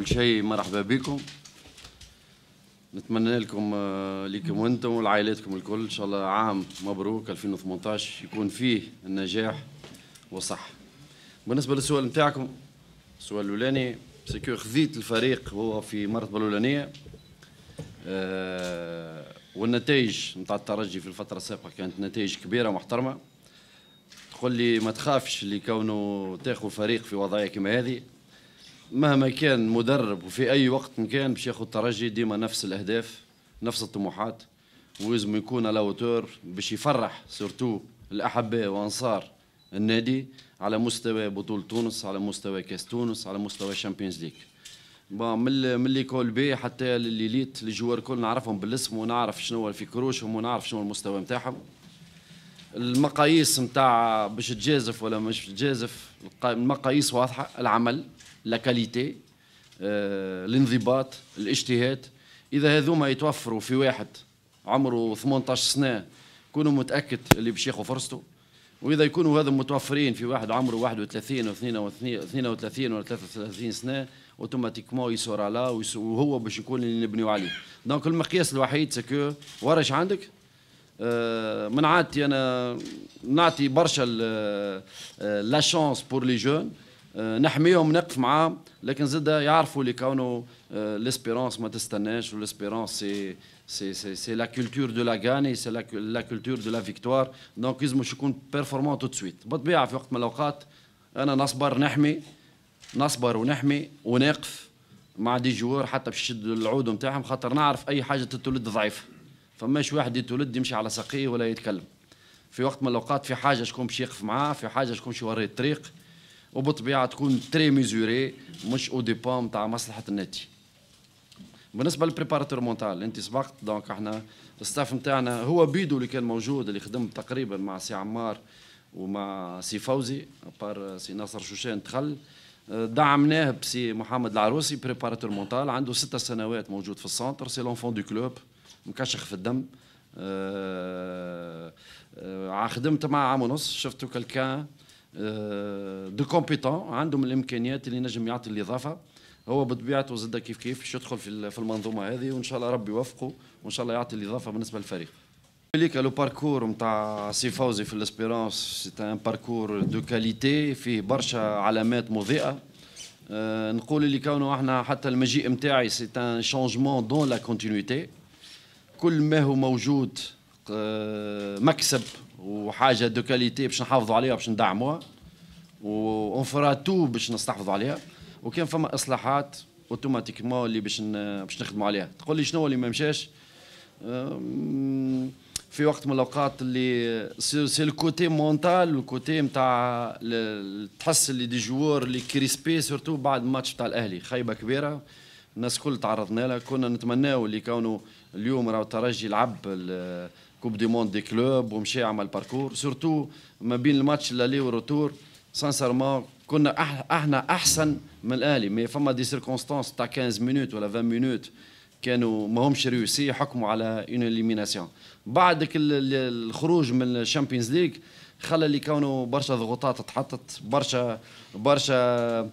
اول شيء مرحبا بكم نتمنى لكم آه، لكم وانتم ولعائلاتكم الكل ان شاء الله عام مبروك 2018 يكون فيه النجاح والصحه بالنسبه للسؤال نتاعكم السؤال الاولاني سكو خذيت الفريق هو في مرتبه الاولانيه آه، والنتائج نتاع الترجي في الفتره السابقه كانت نتائج كبيره محترمه تقول لي ما تخافش اللي كونه تاخذ فريق في وضعيه كما هذه مهما كان مدرب وفي اي وقت كان باش ياخذ ترجي ديما نفس الاهداف نفس الطموحات ولازم يكون على اوتور باش يفرح سورتو الاحباء وانصار النادي على مستوى بطوله تونس على مستوى كاس تونس على مستوى الشامبيونز ليج من من ليكول بي حتى لليليت الجوار الكل نعرفهم بالاسم ونعرف شنو في كروشهم ونعرف شنو المستوى نتاعهم المقاييس نتاع باش تجازف ولا مش تجازف المقاييس واضحه العمل لا كاليتي آه، الانضباط الاجتهاد اذا هذوما يتوفروا في واحد عمره 18 سنه كونوا متاكد اللي باش ياخذ فرصته واذا يكونوا هذا متوفرين في واحد عمره 31 و 32 و 33 سنه اوتوماتيكمون يصور على وهو باش يكون اللي نبنيو عليه دونك المقياس الوحيد سكو ورش عندك آه، من عادتي انا نعطي برشا آه، لا شانس بور لي جون آه، نحميهم نقف معاهم لكن زاد يعرفوا اللي كونوا ليسبيرونس آه، ما تستناش وليسبيرونس سي سي سي سي لا كولتور دو لا غاني سي لا كولتور دو لا فيكتوار دونك يزمو يكون بيرفورمون تو سويت بطبيعه في وقت من الاوقات انا نصبر نحمي نصبر ونحمي ونقف مع دي جوار حتى باش يشد العود نتاعهم خاطر نعرف اي حاجه تتولد ضعيفه فماش واحد يتولد يمشي على ساقيه ولا يتكلم في وقت من الاوقات في حاجه شكون باش يقف معاه في حاجه شكون باش يوري الطريق وبطبيعه تكون تري ميزوري مش او ديبان تاع مصلحه النادي بالنسبه للبريباراتور مونتال انت سبقت دونك احنا الستاف نتاعنا هو بيدو اللي كان موجود اللي خدم تقريبا مع سي عمار ومع سي فوزي بار سي ناصر شوشان دخل دعمناه بسي محمد العروسي بريباراتور مونتال عنده ست سنوات موجود في السنتر سي لونفون دو كلوب مكشخ في الدم آه، آه، خدمت معاه عام ونص شفتو كالكان دو آه، كومبيتون عندهم الامكانيات اللي نجم يعطي الاضافه هو بطبيعته زاد كيف كيف يدخل في المنظومه هذه وان شاء الله ربي يوفقه وان شاء الله يعطي الاضافه بالنسبه للفريق ليك لو باركور نتاع سي فوزي في الاسبيرونس سي ان باركور دو كاليتي فيه برشا علامات مضيئه آه، نقول اللي كونه احنا حتى المجيء نتاعي سي ان شونجمون دون لا كونتينيتي كل ما هو موجود آه، مكسب وحاجه دو كاليتي باش نحافظوا عليها باش ندعموها وون فرا تو باش نستحفظوا عليها وكان فما اصلاحات اوتوماتيكمون اللي باش باش نخدموا عليها تقول لي شنو اللي ما مشاش في وقت من الاوقات اللي سي الكوتي مونتال الكوتي نتاع تحس اللي دي جوار اللي كريسبي سورتو بعد ماتش تاع الاهلي خيبه كبيره الناس كل تعرضنا لها كنا نتمناو اللي كونوا اليوم راهو الترجي لعب كوب دي موند دي كلوب ومشى عمل باركور سورتو ما بين الماتش اللالي وروتور سانسيرمون كنا احنا احسن من الاهلي مي فما دي سيركونستانس تاع 15 مينوت ولا 20 مينوت كانوا ماهمش ريوسي حكموا على اون اليميناسيون بعدك الخروج من الشامبيونز ليغ خلى اللي كانوا برشا ضغوطات تحطت برشا برشا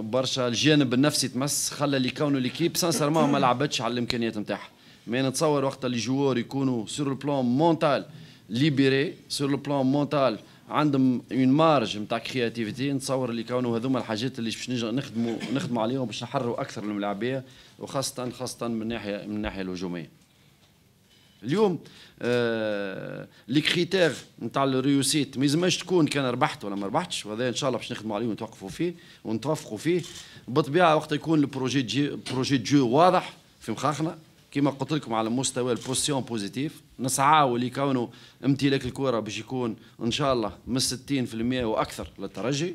برشا الجانب النفسي تمس خلى اللي كونوا ليكيب سانسيرمون ما لعبتش على الامكانيات نتاعها مي نتصور وقت اللي جوار يكونوا سور بلان مونتال ليبيري سور بلان مونتال عندهم اون مارج نتاع كرياتيفيتي نتصور اللي كونوا هذوما الحاجات اللي باش نخدموا نخدموا عليهم باش نحروا اكثر الملاعبيه وخاصه خاصه من ناحيه من الناحيه الهجوميه اليوم لي آه، كريتير نتاع الريوسيت ما يلزمش تكون كان ربحت ولا ما ربحتش وهذا ان شاء الله باش نخدموا عليه ونتوقفوا فيه ونتوافقوا فيه بالطبيعه وقت يكون البروجي دي بروجي جو واضح في مخاخنا كما قلت لكم على مستوى البوسيون بوزيتيف نسعى واللي كونوا امتلاك الكره باش يكون ان شاء الله من 60% واكثر للترجي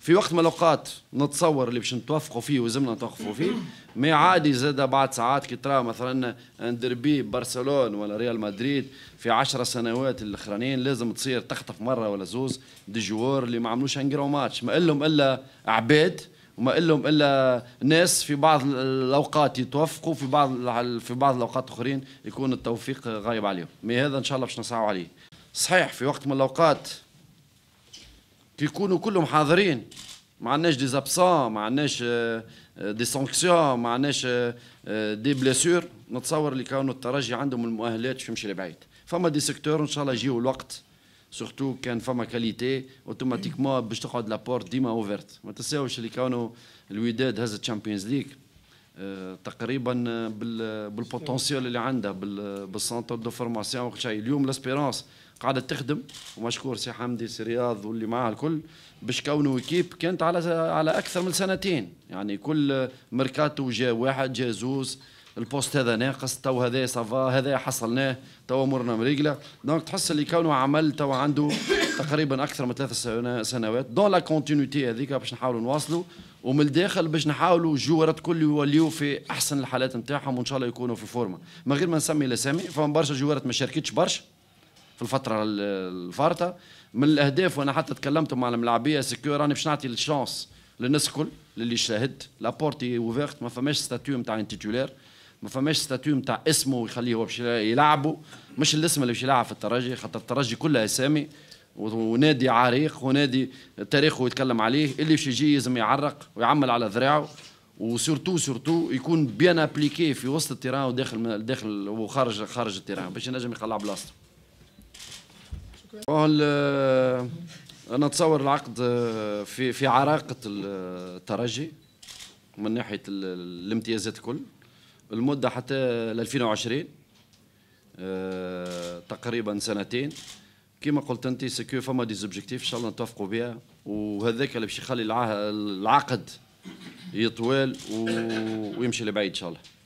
في وقت من الاوقات نتصور اللي باش نتوافقوا فيه ولازمنا نتوافقوا فيه ما عادي زاد بعد ساعات كي ترى مثلا اندربي برشلون ولا ريال مدريد في عشرة سنوات الاخرانيين لازم تصير تخطف مره ولا زوز دي جوار اللي ما عملوش انجرو ماتش ما لهم الا عباد وما لهم الا ناس في بعض الاوقات يتوفقوا في بعض في بعض الاوقات الاخرين يكون التوفيق غايب عليهم مي هذا ان شاء الله باش نسعوا عليه صحيح في وقت من الاوقات يكونوا كلهم حاضرين ما عندناش دي زابسون ما عندناش دي آه، سانكسيون آه، ما عندناش دي آه، بليسور نتصور اللي كانوا الترجي عندهم المؤهلات باش يمشي لبعيد فما دي سيكتور ان شاء الله يجيو الوقت سورتو كان فما كاليتي اوتوماتيكمون باش تقعد لابورت ديما اوفرت ما تنساوش اللي كانوا الوداد هزت الشامبيونز ليغ تقريبا بالبوتنسيال اللي عندها بالسنتر دو فورماسيون وكل شيء اليوم لاسبيرونس قاعده تخدم ومشكور سي حمدي سي رياض واللي معاه الكل باش كونوا ايكيب كانت على على اكثر من سنتين يعني كل مركاتو جا واحد جا زوز البوست هذا ناقص تو هذا صفا هذا حصلناه تو امورنا مريقله دونك تحس اللي كونوا عمل تو عنده تقريبا اكثر من ثلاث سنوات دون لا كونتينيتي هذيك باش نحاولوا نواصلوا ومن الداخل باش نحاولوا الجوارات الكل يوليوا في احسن الحالات نتاعهم وان شاء الله يكونوا في فورمه من غير ما نسمي الاسامي فما برشا جوارات ما شاركتش برشا في الفتره الفارطه من الاهداف وانا حتى تكلمت مع الملاعبيه سكيو راني باش نعطي الشانس للناس الكل للي شاهد لابورتي اوفيرت ما فماش ستاتيو نتاع انتيتولير ما فماش ستاتيو نتاع اسمه يخليه هو باش يلعبوا مش الاسم اللي باش يلعب في الترجي خاطر الترجي كلها اسامي ونادي عريق ونادي تاريخه يتكلم عليه اللي باش يجي لازم يعرق ويعمل على ذراعه وسورتو سورتو يكون بيان ابليكي في وسط التيران وداخل داخل وخارج خارج التيران باش ينجم يخلع بلاصته آه، انا اتصور العقد آه، في في عراقه الترجي من ناحيه الامتيازات الكل المده حتى 2020 آه، تقريبا سنتين كما قلت انت سكو فما دي زوبجيكتيف ان شاء الله نتوافقوا بها وهذاك اللي باش يخلي العقد يطول ويمشي لبعيد ان شاء الله